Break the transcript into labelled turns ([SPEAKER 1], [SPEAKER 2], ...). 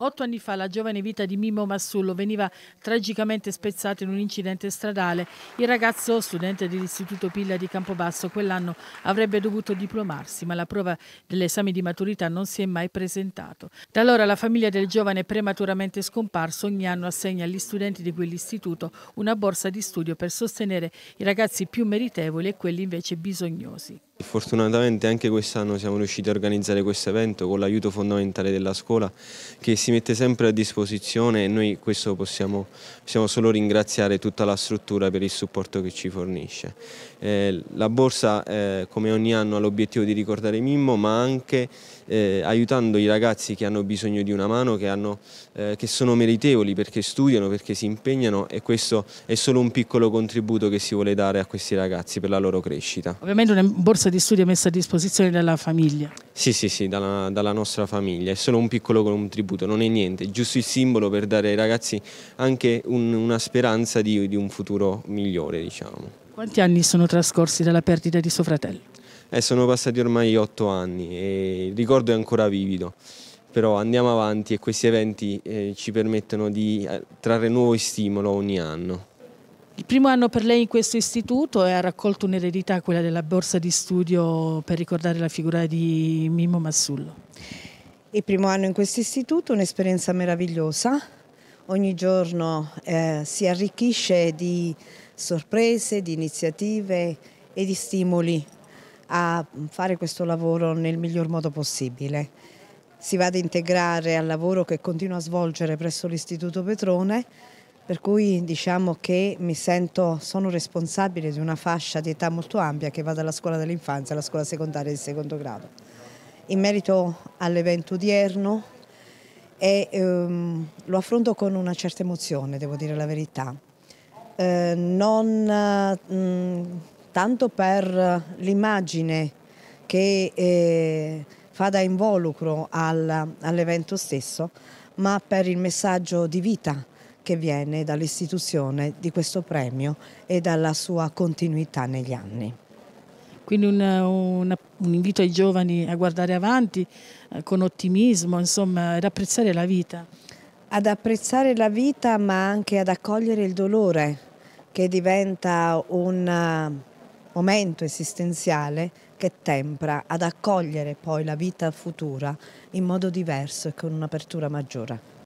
[SPEAKER 1] Otto anni fa la giovane vita di Mimmo Massullo veniva tragicamente spezzata in un incidente stradale. Il ragazzo, studente dell'Istituto Pilla di Campobasso, quell'anno avrebbe dovuto diplomarsi, ma la prova dell'esame di maturità non si è mai presentato. Da allora la famiglia del giovane prematuramente scomparso ogni anno assegna agli studenti di quell'istituto una borsa di studio per sostenere i ragazzi più meritevoli e quelli invece bisognosi.
[SPEAKER 2] Fortunatamente anche quest'anno siamo riusciti a organizzare questo evento con l'aiuto fondamentale della scuola che si mette sempre a disposizione e noi questo possiamo, possiamo solo ringraziare tutta la struttura per il supporto che ci fornisce. Eh, la borsa eh, come ogni anno ha l'obiettivo di ricordare Mimmo ma anche eh, aiutando i ragazzi che hanno bisogno di una mano, che, hanno, eh, che sono meritevoli perché studiano, perché si impegnano e questo è solo un piccolo contributo che si vuole dare a questi ragazzi per la loro crescita.
[SPEAKER 1] Ovviamente una borsa borsa di studio messa a disposizione dalla famiglia.
[SPEAKER 2] Sì, sì, sì, dalla, dalla, nostra famiglia, è solo un piccolo contributo, non è niente, è giusto il simbolo per dare ai ragazzi anche un, una speranza di, di, un futuro migliore, diciamo.
[SPEAKER 1] Quanti anni sono trascorsi dalla perdita di suo fratello?
[SPEAKER 2] Eh, sono passati ormai otto anni e il ricordo è ancora vivido però andiamo avanti e questi eventi eh, ci permettono di eh, trarre nuovo stimolo ogni anno
[SPEAKER 1] primo anno per lei in questo istituto e ha raccolto un'eredità, quella della borsa di studio per ricordare la figura di Mimmo Massullo. Il primo anno in questo istituto è
[SPEAKER 3] un'esperienza meravigliosa, ogni giorno eh, si arricchisce di sorprese, di iniziative e di stimoli a fare questo lavoro nel miglior modo possibile. Si va ad integrare al lavoro che continua a svolgere presso l'Istituto Petrone per cui diciamo che mi sento, sono responsabile di una fascia di età molto ampia che va dalla scuola dell'infanzia alla scuola secondaria di secondo grado. In merito all'evento odierno e, ehm, lo affronto con una certa emozione, devo dire la verità, eh, non mh, tanto per l'immagine che eh, fa da involucro al, all'evento stesso, ma per il messaggio di vita che viene dall'istituzione di questo premio e dalla
[SPEAKER 1] sua continuità negli anni. Quindi un, un, un invito ai giovani a guardare avanti eh, con ottimismo, insomma, ad apprezzare la vita. Ad apprezzare la vita ma anche ad accogliere il dolore
[SPEAKER 3] che diventa un eh, momento esistenziale che tempra ad accogliere poi la vita futura in modo diverso e con un'apertura maggiore.